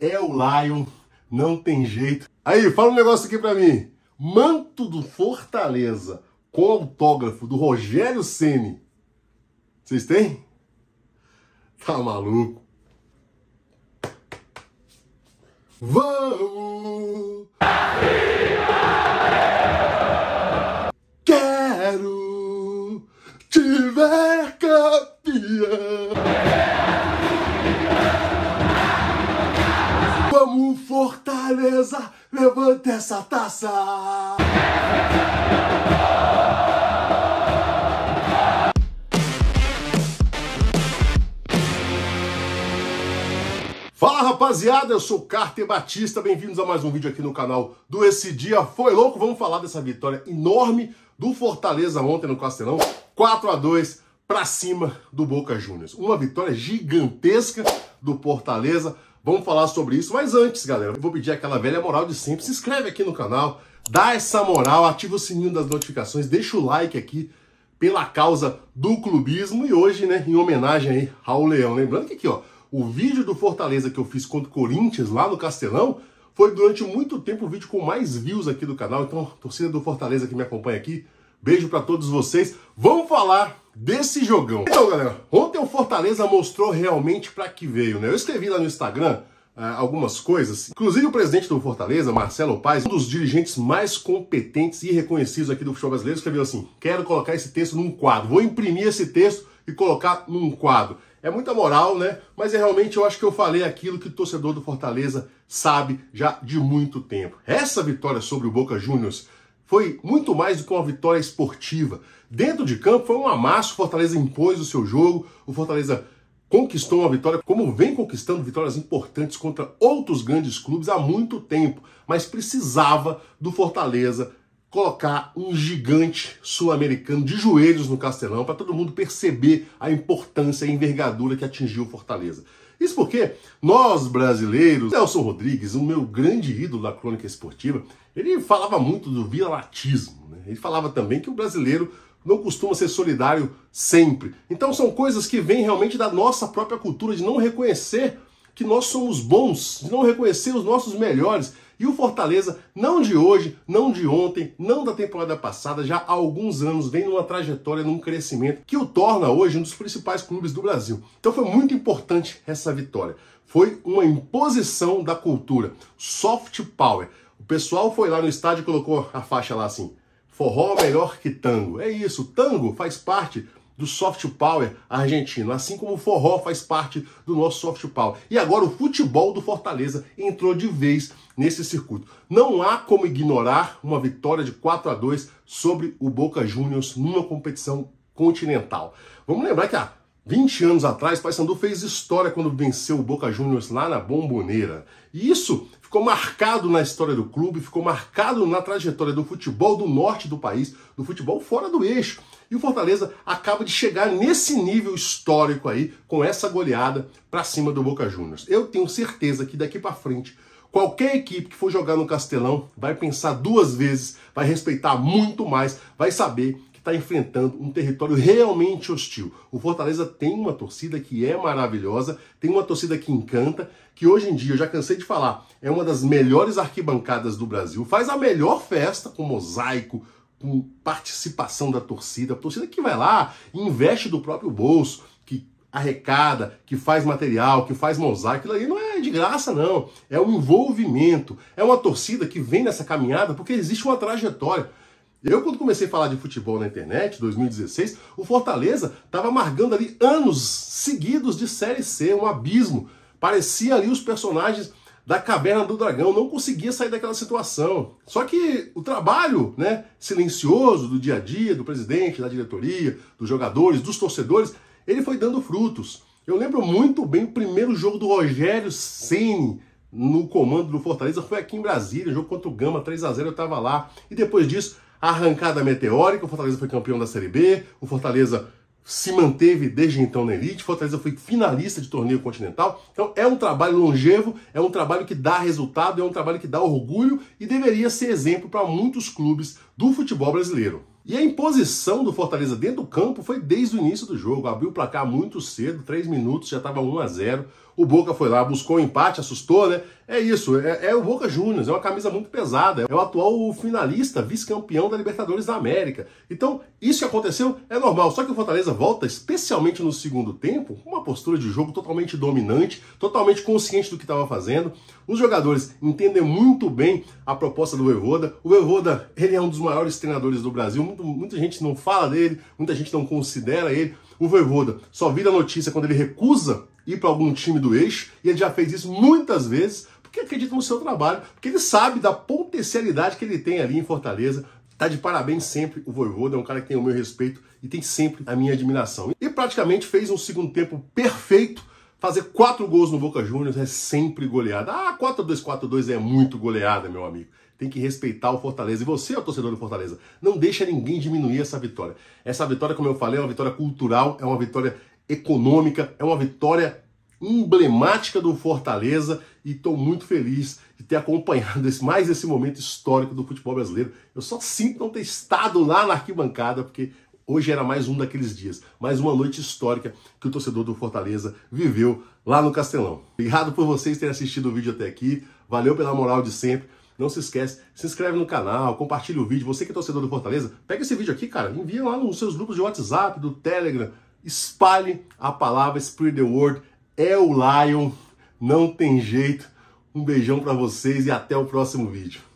É o Lion, não tem jeito. Aí, fala um negócio aqui para mim. Manto do Fortaleza com autógrafo do Rogério Ceni. Vocês têm? Tá maluco? Vamos! Quero te ver campeão! beleza, levanta essa taça! Fala rapaziada, eu sou Carter Batista, bem-vindos a mais um vídeo aqui no canal do Esse Dia Foi Louco. Vamos falar dessa vitória enorme do Fortaleza ontem no Castelão, 4 a 2 para cima do Boca Juniors. Uma vitória gigantesca do Fortaleza. Vamos falar sobre isso, mas antes, galera, eu vou pedir aquela velha moral de sempre. Se inscreve aqui no canal, dá essa moral, ativa o sininho das notificações, deixa o like aqui pela causa do clubismo e hoje, né, em homenagem aí ao Leão. Lembrando que aqui, ó, o vídeo do Fortaleza que eu fiz contra o Corinthians lá no Castelão foi durante muito tempo o vídeo com mais views aqui do canal. Então, torcida do Fortaleza que me acompanha aqui, beijo para todos vocês. Vamos falar desse jogão. Então, galera, ontem o Fortaleza mostrou realmente para que veio, né? Eu escrevi lá no Instagram é, algumas coisas. Inclusive o presidente do Fortaleza, Marcelo Paes, um dos dirigentes mais competentes e reconhecidos aqui do futebol brasileiro, escreveu assim: "Quero colocar esse texto num quadro. Vou imprimir esse texto e colocar num quadro". É muita moral, né? Mas é realmente eu acho que eu falei aquilo que o torcedor do Fortaleza sabe já de muito tempo. Essa vitória sobre o Boca Juniors foi muito mais do que uma vitória esportiva. Dentro de campo foi um amasso, o Fortaleza impôs o seu jogo, o Fortaleza conquistou uma vitória, como vem conquistando vitórias importantes contra outros grandes clubes há muito tempo, mas precisava do Fortaleza colocar um gigante sul-americano de joelhos no Castelão para todo mundo perceber a importância e a envergadura que atingiu o Fortaleza. Isso porque nós brasileiros, Nelson Rodrigues, o meu grande ídolo da crônica esportiva, ele falava muito do vira Né? Ele falava também que o brasileiro não costuma ser solidário sempre. Então são coisas que vêm realmente da nossa própria cultura de não reconhecer que nós somos bons, de não reconhecer os nossos melhores. E o Fortaleza, não de hoje, não de ontem, não da temporada passada, já há alguns anos vem numa trajetória, num crescimento que o torna hoje um dos principais clubes do Brasil. Então foi muito importante essa vitória. Foi uma imposição da cultura, soft power. O pessoal foi lá no estádio e colocou a faixa lá assim: forró melhor que tango. É isso, tango faz parte do soft power argentino, assim como o forró faz parte do nosso soft power. E agora o futebol do Fortaleza entrou de vez nesse circuito. Não há como ignorar uma vitória de 4 a 2 sobre o Boca Juniors numa competição continental. Vamos lembrar que há 20 anos atrás, Paysandu fez história quando venceu o Boca Juniors lá na Bomboneira. E isso ficou marcado na história do clube, ficou marcado na trajetória do futebol do norte do país, do futebol fora do eixo e o Fortaleza acaba de chegar nesse nível histórico aí, com essa goleada para cima do Boca Juniors. Eu tenho certeza que daqui para frente Qualquer equipe que for jogar no Castelão vai pensar duas vezes, vai respeitar muito mais, vai saber que está enfrentando um território realmente hostil. O Fortaleza tem uma torcida que é maravilhosa, tem uma torcida que encanta, que hoje em dia, eu já cansei de falar, é uma das melhores arquibancadas do Brasil. Faz a melhor festa com mosaico, participação da torcida, a torcida que vai lá e investe do próprio bolso, que arrecada, que faz material, que faz mosaico, aquilo ali não é de graça não, é um envolvimento, é uma torcida que vem nessa caminhada porque existe uma trajetória. Eu, quando comecei a falar de futebol na internet, 2016, o Fortaleza estava amargando ali anos seguidos de Série C, um abismo. Parecia ali os personagens da caverna do dragão, não conseguia sair daquela situação. Só que o trabalho né, silencioso do dia a dia, do presidente, da diretoria, dos jogadores, dos torcedores, ele foi dando frutos. Eu lembro muito bem o primeiro jogo do Rogério Ceni no comando do Fortaleza, foi aqui em Brasília, jogo contra o Gama, 3 a 0 eu estava lá. E depois disso, arrancada meteórica, o Fortaleza foi campeão da Série B, o Fortaleza se manteve desde então na elite. Fortaleza foi finalista de torneio continental. Então é um trabalho longevo, é um trabalho que dá resultado, é um trabalho que dá orgulho e deveria ser exemplo para muitos clubes do futebol brasileiro. E a imposição do Fortaleza dentro do campo foi desde o início do jogo. Abriu o placar muito cedo, 3 minutos, já estava 1 a 0 o Boca foi lá, buscou o um empate, assustou, né? É isso, é, é, o Boca Juniors, é uma camisa muito pesada, é o atual finalista, vice-campeão da Libertadores da América. Então, isso que aconteceu é normal, só que o Fortaleza volta, especialmente no segundo tempo, com uma postura de jogo totalmente dominante, totalmente consciente do que estava fazendo. Os jogadores entendem muito bem a proposta do Voivoda. O Voivoda, ele é um dos maiores treinadores do Brasil, muito, muita gente não fala dele, muita gente não considera ele. O Voivoda só vira notícia quando ele recusa ir para algum time do eixo, e ele já fez isso muitas vezes, porque acredita no seu trabalho, porque ele sabe da potencialidade que ele tem ali em Fortaleza. Tá de parabéns sempre o Voivoda, é um cara que tem o meu respeito e tem sempre a minha admiração. E praticamente fez um segundo tempo perfeito, fazer quatro gols no Boca Juniors é sempre goleada. Ah, 4-2, 4-2 é muito goleada, meu amigo. Tem que respeitar o Fortaleza. E você, o torcedor do Fortaleza, não deixa ninguém diminuir essa vitória. Essa vitória, como eu falei, é uma vitória cultural, é uma vitória econômica, é uma vitória emblemática do Fortaleza e estou muito feliz de ter acompanhado esse, mais esse momento histórico do futebol brasileiro. Eu só sinto não ter estado lá na arquibancada, porque hoje era mais um daqueles dias, mais uma noite histórica que o torcedor do Fortaleza viveu lá no Castelão. Obrigado por vocês terem assistido o vídeo até aqui, valeu pela moral de sempre. Não se esquece, se inscreve no canal, compartilha o vídeo. Você que é torcedor do Fortaleza, pega esse vídeo aqui, cara, envia lá nos seus grupos de WhatsApp, do Telegram, espalhe a palavra Spirit the Word. É o Lion, não tem jeito. Um beijão para vocês e até o próximo vídeo.